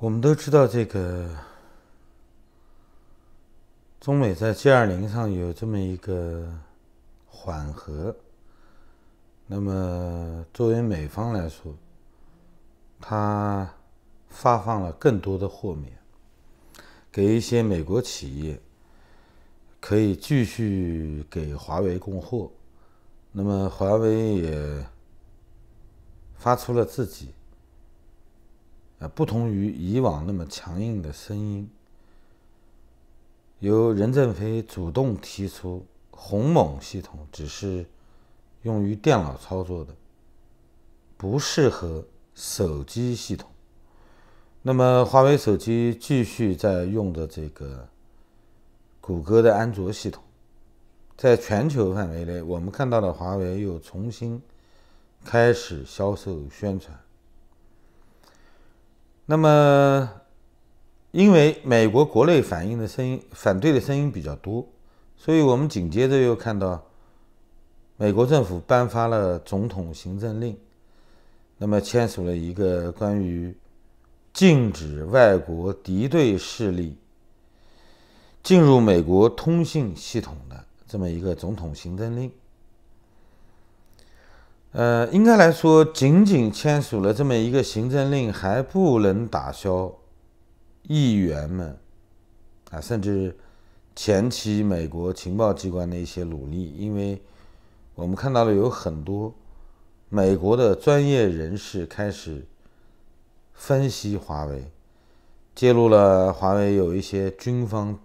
我们都知道，这个中美在 G 二零上有这么一个缓和。那么，作为美方来说，他发放了更多的豁免，给一些美国企业可以继续给华为供货。那么，华为也发出了自己。呃，不同于以往那么强硬的声音，由任正非主动提出，鸿蒙系统只是用于电脑操作的，不适合手机系统。那么，华为手机继续在用的这个谷歌的安卓系统，在全球范围内，我们看到了华为又重新开始销售宣传。那么，因为美国国内反映的声音、反对的声音比较多，所以我们紧接着又看到，美国政府颁发了总统行政令，那么签署了一个关于禁止外国敌对势力进入美国通信系统的这么一个总统行政令。呃，应该来说，仅仅签署了这么一个行政令，还不能打消议员们啊，甚至前期美国情报机关的一些努力，因为我们看到了有很多美国的专业人士开始分析华为，揭露了华为有一些军方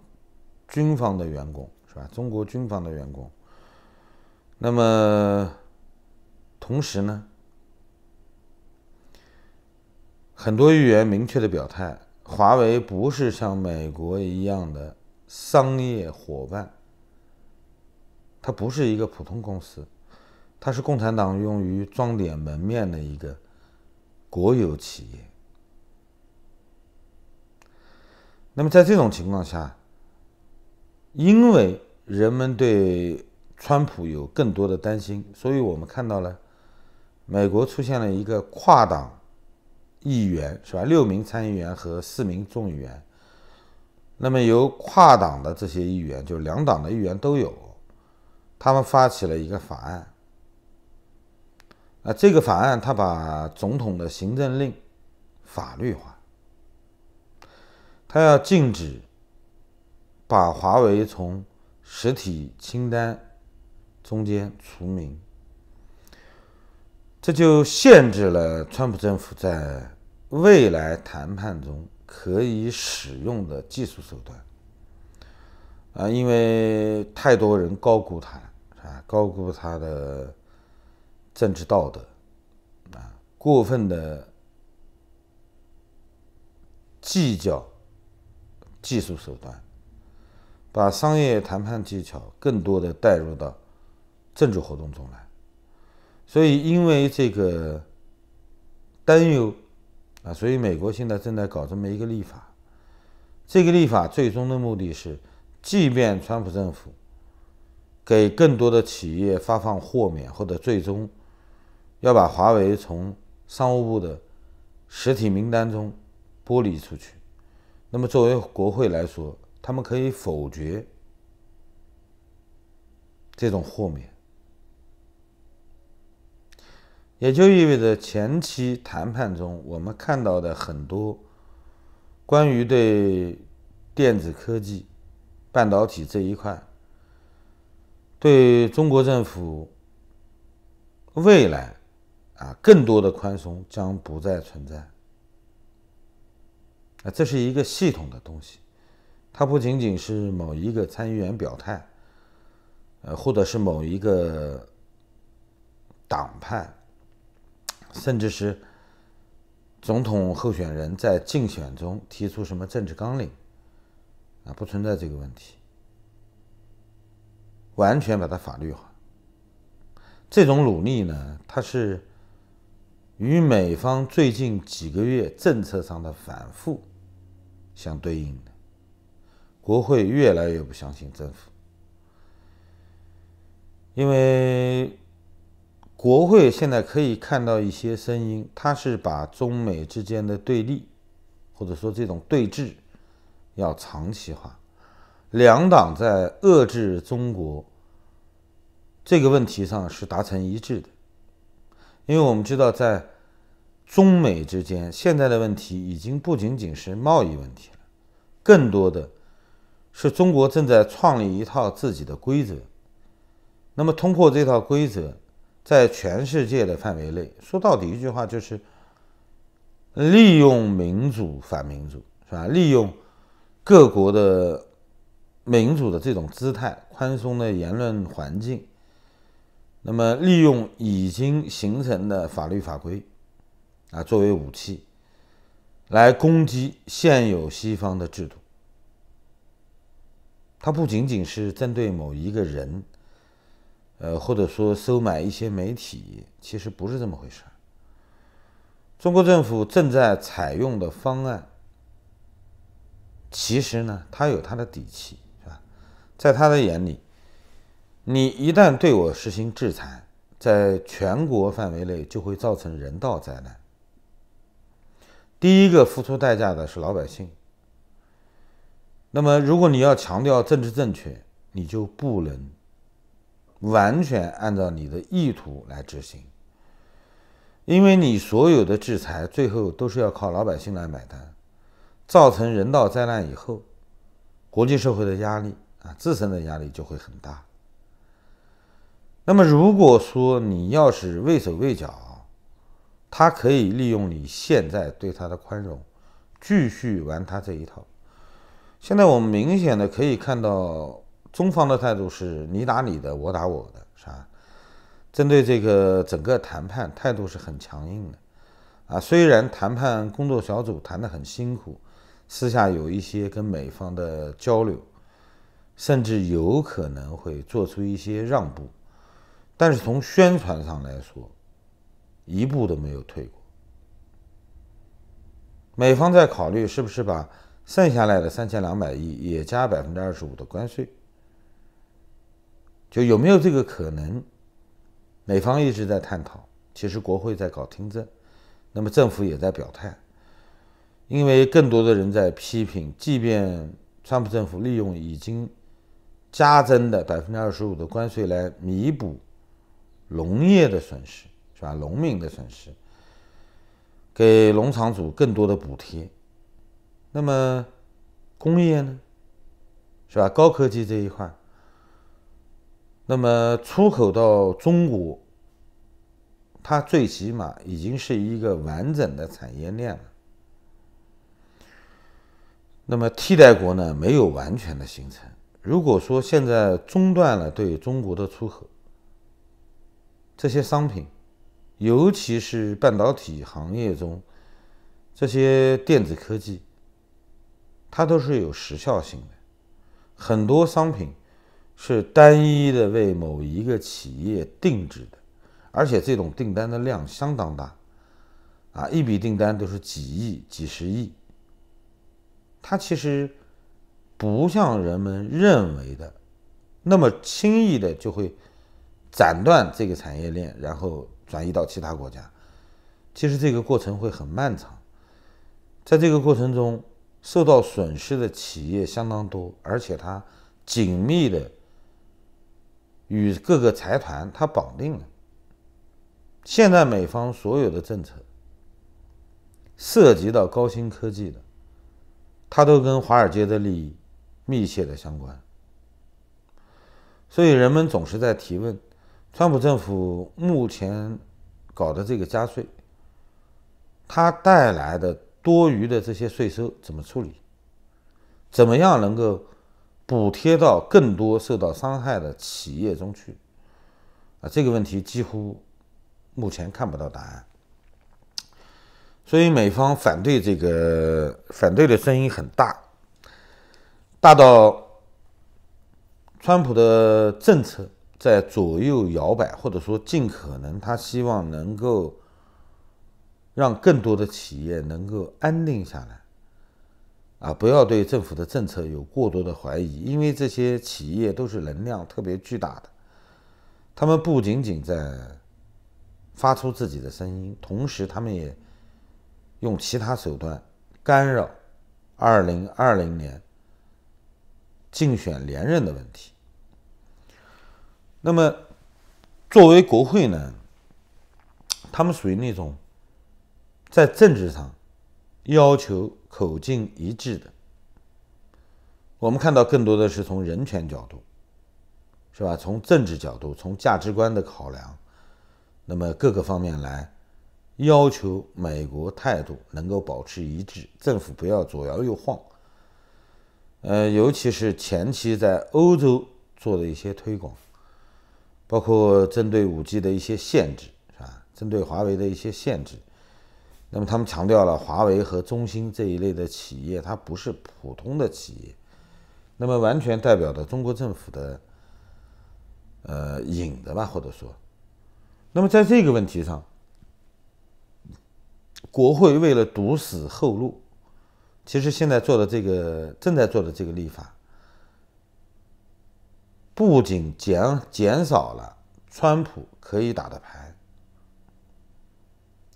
军方的员工是吧？中国军方的员工，那么。同时呢，很多预言明确的表态，华为不是像美国一样的商业伙伴，它不是一个普通公司，它是共产党用于装点门面的一个国有企业。那么在这种情况下，因为人们对川普有更多的担心，所以我们看到了。美国出现了一个跨党议员，是吧？六名参议员和四名众议员。那么由跨党的这些议员，就两党的议员都有，他们发起了一个法案。啊，这个法案他把总统的行政令法律化，他要禁止把华为从实体清单中间除名。这就限制了川普政府在未来谈判中可以使用的技术手段，啊，因为太多人高估他，啊，高估他的政治道德，啊，过分的计较技术手段，把商业谈判技巧更多的带入到政治活动中来。所以，因为这个担忧啊，所以美国现在正在搞这么一个立法。这个立法最终的目的是，即便川普政府给更多的企业发放豁免，或者最终要把华为从商务部的实体名单中剥离出去，那么作为国会来说，他们可以否决这种豁免。也就意味着前期谈判中，我们看到的很多关于对电子科技、半导体这一块，对中国政府未来啊更多的宽松将不再存在。啊，这是一个系统的东西，它不仅仅是某一个参议员表态，呃，或者是某一个党派。甚至是总统候选人在竞选中提出什么政治纲领，啊，不存在这个问题，完全把它法律化。这种努力呢，它是与美方最近几个月政策上的反复相对应的。国会越来越不相信政府，因为。国会现在可以看到一些声音，它是把中美之间的对立，或者说这种对峙，要长期化。两党在遏制中国这个问题上是达成一致的，因为我们知道，在中美之间，现在的问题已经不仅仅是贸易问题了，更多的是中国正在创立一套自己的规则。那么，通过这套规则。在全世界的范围内，说到底一句话就是利用民主反民主，是吧？利用各国的民主的这种姿态、宽松的言论环境，那么利用已经形成的法律法规啊作为武器，来攻击现有西方的制度。它不仅仅是针对某一个人。呃，或者说收买一些媒体，其实不是这么回事儿。中国政府正在采用的方案，其实呢，他有他的底气，是吧？在他的眼里，你一旦对我实行制裁，在全国范围内就会造成人道灾难。第一个付出代价的是老百姓。那么，如果你要强调政治正确，你就不能。完全按照你的意图来执行，因为你所有的制裁最后都是要靠老百姓来买单，造成人道灾难以后，国际社会的压力啊，自身的压力就会很大。那么如果说你要是畏手畏脚，他可以利用你现在对他的宽容，继续玩他这一套。现在我们明显的可以看到。中方的态度是你打你的，我打我的，是吧？针对这个整个谈判态度是很强硬的，啊，虽然谈判工作小组谈得很辛苦，私下有一些跟美方的交流，甚至有可能会做出一些让步，但是从宣传上来说，一步都没有退过。美方在考虑是不是把剩下来的三千两百亿也加百分之二十五的关税。就有没有这个可能？美方一直在探讨，其实国会在搞听证，那么政府也在表态，因为更多的人在批评，即便川普政府利用已经加征的百分之二十五的关税来弥补农业的损失，是吧？农民的损失，给农场主更多的补贴，那么工业呢？是吧？高科技这一块。那么出口到中国，它最起码已经是一个完整的产业链了。那么替代国呢，没有完全的形成。如果说现在中断了对中国的出口，这些商品，尤其是半导体行业中这些电子科技，它都是有时效性的，很多商品。是单一的为某一个企业定制的，而且这种订单的量相当大，啊，一笔订单都是几亿、几十亿。它其实不像人们认为的那么轻易的就会斩断这个产业链，然后转移到其他国家。其实这个过程会很漫长，在这个过程中受到损失的企业相当多，而且它紧密的。与各个财团他绑定了，现在美方所有的政策涉及到高新科技的，它都跟华尔街的利益密切的相关，所以人们总是在提问：川普政府目前搞的这个加税，它带来的多余的这些税收怎么处理？怎么样能够？补贴到更多受到伤害的企业中去，啊，这个问题几乎目前看不到答案，所以美方反对这个反对的声音很大，大到川普的政策在左右摇摆，或者说尽可能他希望能够让更多的企业能够安定下来。啊，不要对政府的政策有过多的怀疑，因为这些企业都是能量特别巨大的，他们不仅仅在发出自己的声音，同时他们也用其他手段干扰二零二零年竞选连任的问题。那么，作为国会呢，他们属于那种在政治上。要求口径一致的，我们看到更多的是从人权角度，是吧？从政治角度，从价值观的考量，那么各个方面来要求美国态度能够保持一致，政府不要左摇右晃。呃，尤其是前期在欧洲做的一些推广，包括针对五 G 的一些限制，是吧？针对华为的一些限制。那么他们强调了华为和中兴这一类的企业，它不是普通的企业，那么完全代表的中国政府的，呃，影子吧，或者说，那么在这个问题上，国会为了堵死后路，其实现在做的这个正在做的这个立法，不仅减减少了川普可以打的牌。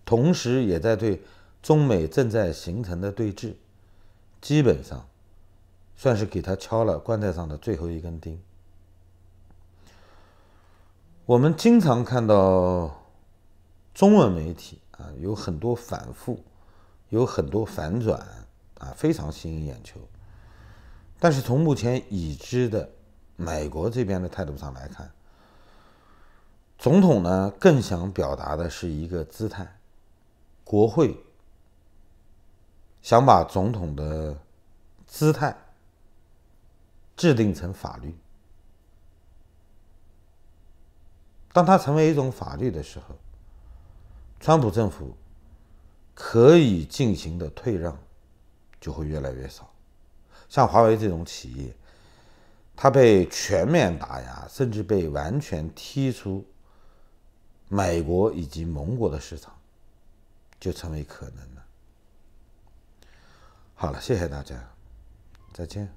同时，也在对中美正在形成的对峙，基本上算是给他敲了棺材上的最后一根钉。我们经常看到中文媒体啊，有很多反复，有很多反转啊，非常吸引眼球。但是从目前已知的美国这边的态度上来看，总统呢更想表达的是一个姿态。国会想把总统的姿态制定成法律。当它成为一种法律的时候，川普政府可以进行的退让就会越来越少。像华为这种企业，它被全面打压，甚至被完全踢出美国以及盟国的市场。就成为可能了。好了，谢谢大家，再见。